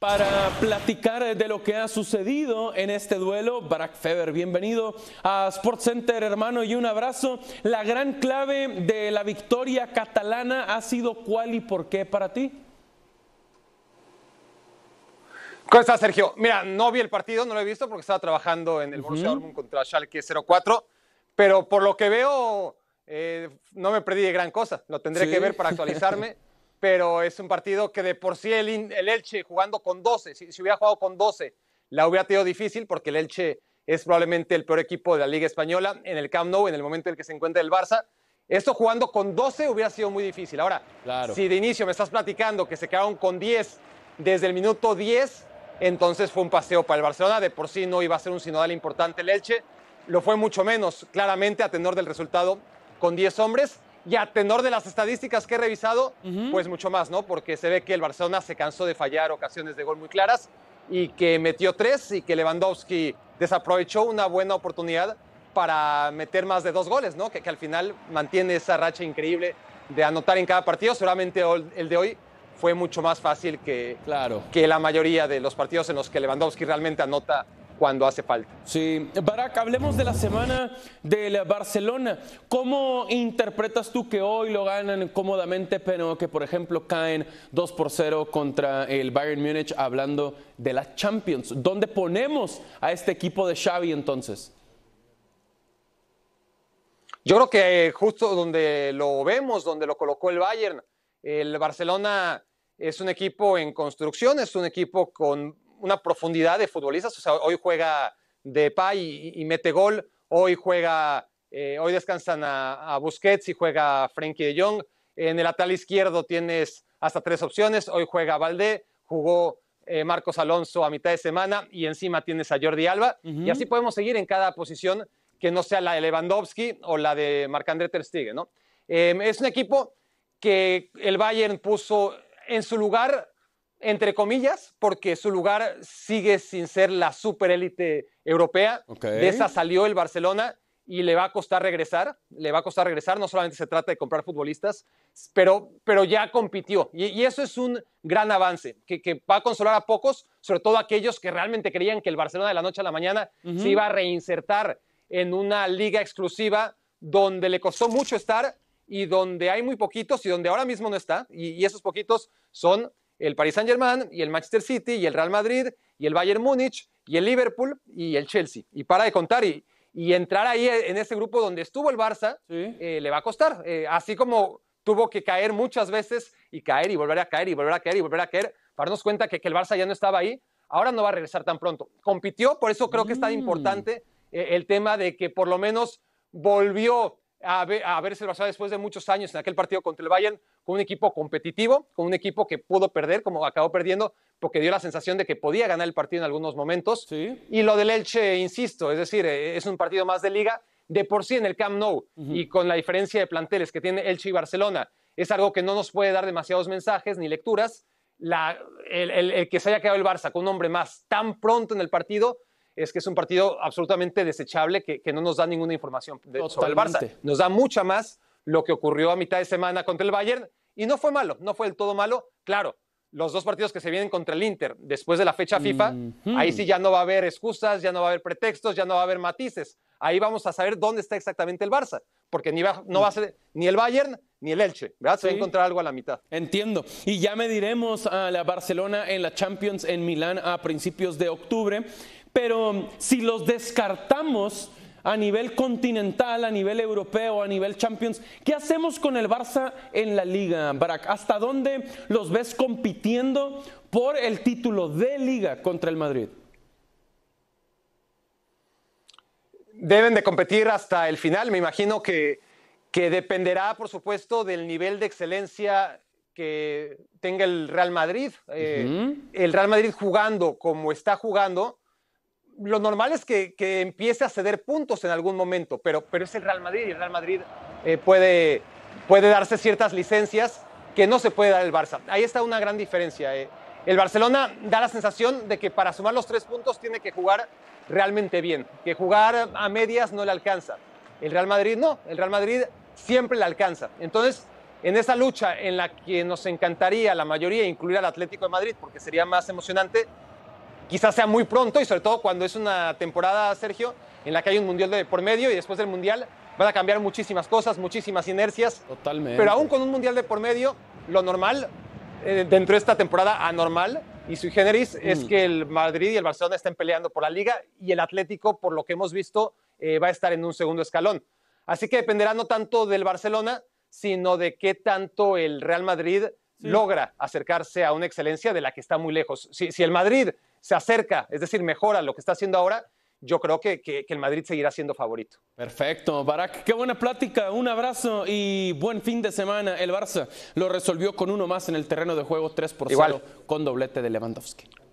para platicar de lo que ha sucedido en este duelo. Barack Feber, bienvenido a Sports Center, hermano, y un abrazo. La gran clave de la victoria catalana ha sido cuál y por qué para ti. ¿Cómo estás, Sergio? Mira, no vi el partido, no lo he visto porque estaba trabajando en el Borussia Dortmund contra Schalke 04, pero por lo que veo eh, no me perdí de gran cosa. Lo tendré que ver para actualizarme. pero es un partido que de por sí el, Elche jugando con 12, si, hubiera jugado con 12, la hubiera tenido difícil porque el Elche es probablemente el peor equipo de la Liga Española en el Camp Nou, en el momento en el que se encuentra el Barça. Esto jugando con 12 hubiera sido muy difícil. Ahora, claro. si de inicio me estás platicando que se quedaron con 10 desde el minuto 10, entonces fue un paseo para el Barcelona. De por sí no iba a ser un sinodal importante el Elche. Lo fue mucho menos, claramente, a tenor del resultado con 10 hombres. Y a tenor de las estadísticas que he revisado, pues mucho más, ¿no? Porque se ve que el Barcelona se cansó de fallar ocasiones de gol muy claras y que metió tres y que Lewandowski desaprovechó una buena oportunidad para meter más de dos goles, ¿no? Que, que al final mantiene esa racha increíble de anotar en cada partido. Seguramente el de hoy fue mucho más fácil que, claro. que la mayoría de los partidos en los que Lewandowski realmente anota cuando hace falta. Sí, Barak, hablemos de la semana del Barcelona. ¿Cómo interpretas tú que hoy lo ganan cómodamente, pero que por ejemplo caen 2 por 0 contra el Bayern Múnich hablando de la Champions? ¿Dónde ponemos a este equipo de Xavi entonces? Yo creo que eh, justo donde lo vemos, donde lo colocó el Bayern, el Barcelona es un equipo en construcción, es un equipo con una profundidad de futbolistas. O sea, hoy juega de y, y mete gol. Hoy juega, eh, hoy descansan a, Busquets y juega Frenkie de Jong. En el lateral izquierdo tienes hasta tres opciones. Hoy juega Valdés, jugó eh, Marcos Alonso a mitad de semana y encima tienes a Jordi Alba. Y así podemos seguir en cada posición que no sea la de Lewandowski o la de Marc-André Ter Stegen, ¿no? Eh, es un equipo que el Bayern puso en su lugar entre comillas, porque su lugar sigue sin ser la superélite europea. De esa salió el Barcelona y le va a costar regresar, le va a costar regresar, no solamente se trata de comprar futbolistas, pero, pero ya compitió. Y, eso es un gran avance, que, va a consolar a pocos, sobre todo a aquellos que realmente creían que el Barcelona de la noche a la mañana se iba a reinsertar en una liga exclusiva donde le costó mucho estar y donde hay muy poquitos y donde ahora mismo no está. y esos poquitos son el Paris Saint-Germain y el Manchester City y el Real Madrid y el Bayern Múnich y el Liverpool y el Chelsea. Y para de contar y, entrar ahí en ese grupo donde estuvo el Barça eh, le va a costar, eh, así como tuvo que caer muchas veces y caer y volver a caer y volver a caer y volver a caer para darnos cuenta que, el Barça ya no estaba ahí, ahora no va a regresar tan pronto. Compitió, por eso creo que es tan mm. importante eh, el tema de que por lo menos volvió a, ver, a después de muchos años en aquel partido contra el Bayern, con un equipo competitivo, con un equipo que pudo perder, como acabó perdiendo, porque dio la sensación de que podía ganar el partido en algunos momentos. Y lo del Elche, insisto, es decir, eh, es un partido más de liga, de por sí en el Camp Nou, y con la diferencia de planteles que tiene Elche y Barcelona, es algo que no nos puede dar demasiados mensajes ni lecturas. el que se haya quedado el Barça con un hombre más tan pronto en el partido es que es un partido absolutamente desechable que, no nos da ninguna información Barça. Nos da mucha más lo que ocurrió a mitad de semana contra el Bayern y no fue malo, no fue del todo malo. Claro, los dos partidos que se vienen contra el Inter después de la fecha FIFA, ahí sí ya no va a haber excusas, ya no va a haber pretextos, ya no va a haber matices. Ahí vamos a saber dónde está exactamente el Barça, porque ni no va a ser ni el Bayern ni el Elche, ¿verdad? Se va a encontrar algo a la mitad. Entiendo. Y ya me diremos a la Barcelona en la Champions en Milán a principios de octubre pero si los descartamos a nivel continental, a nivel europeo, a nivel Champions, ¿qué hacemos con el Barça en la liga, Barak? ¿Hasta dónde los ves compitiendo por el título de liga contra el Madrid? Deben de competir hasta el final, me imagino que, dependerá, por supuesto, del nivel de excelencia que tenga el Real Madrid. Eh, el Real Madrid jugando como está jugando, lo normal es que, empiece a ceder puntos en algún momento, pero, pero es el Real Madrid y el Real Madrid eh, puede, puede darse ciertas licencias que no se puede dar el Barça. Ahí está una gran diferencia. Eh. El Barcelona da la sensación de que para sumar los tres puntos tiene que jugar realmente bien, que jugar a medias no le alcanza. El Real Madrid no, el Real Madrid siempre le alcanza. Entonces, en esa lucha en la que nos encantaría la mayoría incluir al Atlético de Madrid, porque sería más emocionante, quizás sea muy pronto y sobre todo cuando es una temporada, Sergio, en la que hay un mundial de por medio y después del mundial van a cambiar muchísimas cosas, muchísimas inercias. Totalmente. Pero aún con un mundial de por medio, lo normal eh, dentro de esta temporada anormal y su generis es mm. que el Madrid y el Barcelona estén peleando por la liga y el Atlético, por lo que hemos visto, eh, va a estar en un segundo escalón. Así que dependerá no tanto del Barcelona, sino de qué tanto el Real Madrid logra acercarse a una excelencia de la que está muy lejos. Si, el Madrid se acerca, es decir, mejora lo que está haciendo ahora, yo creo que, que, el Madrid seguirá siendo favorito. Perfecto, Barak, qué buena plática, un abrazo y buen fin de semana. El Barça lo resolvió con uno más en el terreno de juego 3 por 0 con doblete de Lewandowski.